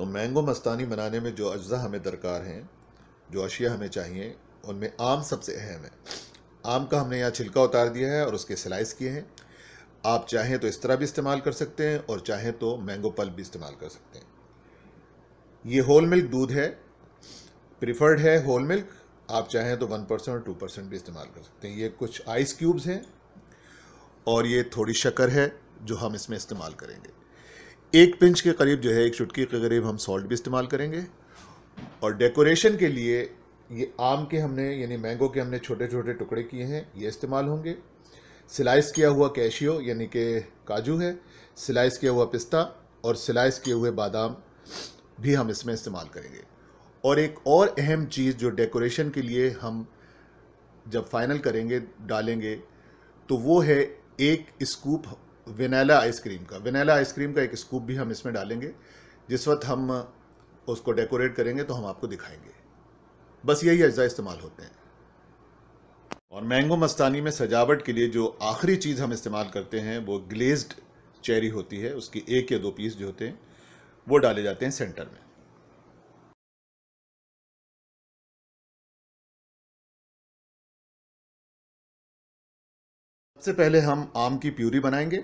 तो मैंगो मस्तानी बनाने में जो अज्जा हमें दरकार हैं जो अशिया हमें चाहिए उनमें आम सबसे अहम है आम का हमने यहाँ छिलका उतार दिया है और उसके स्लाइस किए हैं आप चाहें तो इस तरह भी इस्तेमाल कर सकते हैं और चाहें तो मैंगो पल्प भी इस्तेमाल कर सकते हैं ये होल मिल्क दूध है प्रिफर्ड है होल मिल्क आप चाहें तो वन परसेंट और टू परसेंट भी इस्तेमाल कर सकते हैं ये कुछ आइस क्यूब्स हैं और ये थोड़ी शक्कर है जो हम इसमें इस्तेमाल करेंगे एक पिंच के करीब जो है एक चुटकी के करीब हम सॉल्ट भी इस्तेमाल करेंगे और डेकोरेशन के लिए ये आम के हमने यानी मैंगो के हमने छोटे छोटे टुकड़े किए हैं ये इस्तेमाल होंगे सिलाइस किया हुआ कैशियो यानी कि काजू है सिलाइस किया हुआ पिस्ता और सिलाइस किए हुए बादाम भी हम इसमें इस्तेमाल करेंगे और एक और अहम चीज़ जो डेकोरेशन के लिए हम जब फाइनल करेंगे डालेंगे तो वो है एक स्कूप वेनेला आइसक्रीम का वेनेला आइसक्रीम का एक स्कूप भी हम इसमें डालेंगे जिस वक्त हम उसको डेकोरेट करेंगे तो हम आपको दिखाएंगे बस यही अज्जा इस्तेमाल होते हैं और मैंगो मस्तानी में सजावट के लिए जो आखिरी चीज़ हम इस्तेमाल करते हैं वो ग्लेज्ड चेरी होती है उसकी एक या दो पीस जो होते हैं वो डाले जाते हैं सेंटर में सबसे पहले हम आम की प्यूरी बनाएंगे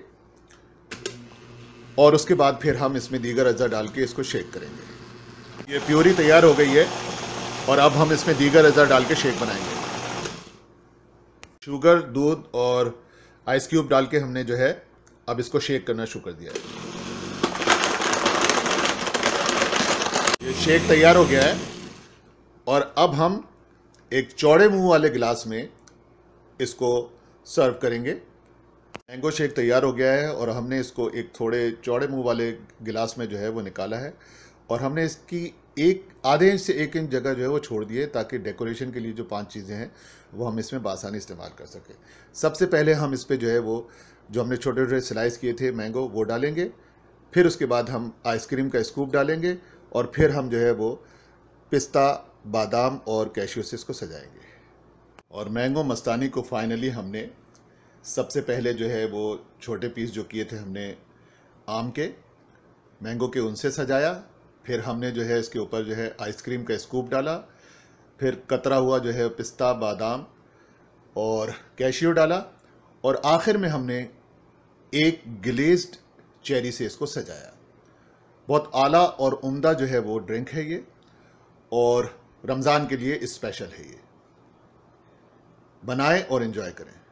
और उसके बाद फिर हम इसमें दीगर अज़ा डाल के इसको शेक करेंगे ये प्योरी तैयार हो गई है और अब हम इसमें दीगर अज़ा डाल के शेक बनाएंगे शुगर दूध और आइस क्यूब डाल के हमने जो है अब इसको शेक करना शुरू कर दिया है ये शेक तैयार हो गया है और अब हम एक चौड़े मुंह वाले गिलास में इसको सर्व करेंगे मैंगो शेक तैयार हो गया है और हमने इसको एक थोड़े चौड़े मुंह वाले गिलास में जो है वो निकाला है और हमने इसकी एक आधे इंच से एक इंच जगह जो है वो छोड़ दिए ताकि डेकोरेशन के लिए जो पांच चीज़ें हैं वो हम इसमें बासानी इस्तेमाल कर सकें सबसे पहले हम इस पर जो है वो जो हमने छोटे छोटे स्लाइस किए थे मैंगो वो डालेंगे फिर उसके बाद हम आइसक्रीम का स्कूप डालेंगे और फिर हम जो है वो पिस्ता बादाम और कैशियोसिस से इसको सजाएंगे और मैंगो मस्तानी को फाइनली हमने सबसे पहले जो है वो छोटे पीस जो किए थे हमने आम के मैंगो के उनसे सजाया फिर हमने जो है इसके ऊपर जो है आइसक्रीम का स्कूप डाला फिर कतरा हुआ जो है पिस्ता बादाम और कैशियो डाला और आखिर में हमने एक ग्लेज्ड चेरी से इसको सजाया बहुत आला और उम्दा जो है वो ड्रिंक है ये और रमज़ान के लिए स्पेशल है ये बनाएं और इन्जॉय करें